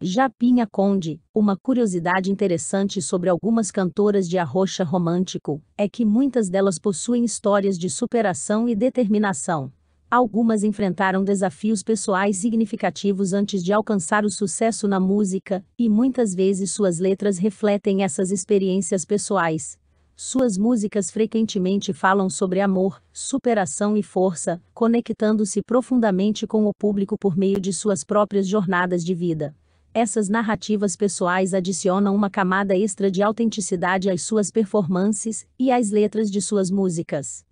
Japinha Conde, uma curiosidade interessante sobre algumas cantoras de arrocha romântico é que muitas delas possuem histórias de superação e determinação. Algumas enfrentaram desafios pessoais significativos antes de alcançar o sucesso na música, e muitas vezes suas letras refletem essas experiências pessoais. Suas músicas frequentemente falam sobre amor, superação e força, conectando-se profundamente com o público por meio de suas próprias jornadas de vida essas narrativas pessoais adicionam uma camada extra de autenticidade às suas performances e às letras de suas músicas.